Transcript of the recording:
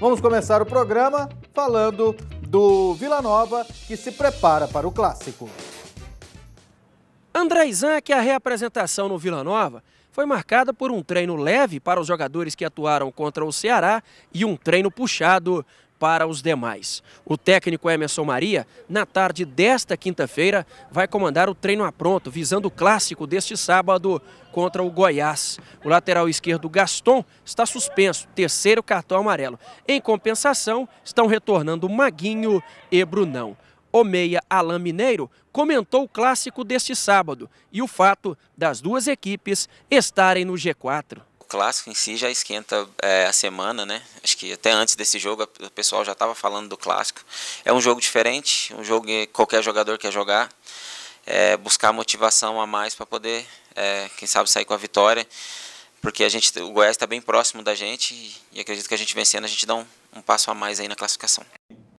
Vamos começar o programa falando do Vila Nova, que se prepara para o clássico. André Isaac, a reapresentação no Vila Nova foi marcada por um treino leve para os jogadores que atuaram contra o Ceará e um treino puxado para os demais. O técnico Emerson Maria, na tarde desta quinta-feira, vai comandar o treino a pronto, visando o clássico deste sábado contra o Goiás. O lateral esquerdo Gaston está suspenso, terceiro cartão amarelo. Em compensação, estão retornando Maguinho e Brunão. O meia Alain Mineiro comentou o clássico deste sábado e o fato das duas equipes estarem no G4 clássico em si já esquenta é, a semana, né? Acho que até antes desse jogo o pessoal já estava falando do clássico. É um jogo diferente, um jogo que qualquer jogador quer jogar. É, buscar motivação a mais para poder, é, quem sabe, sair com a vitória. Porque a gente, o Goiás está bem próximo da gente e, e acredito que a gente vencendo a gente dá um, um passo a mais aí na classificação.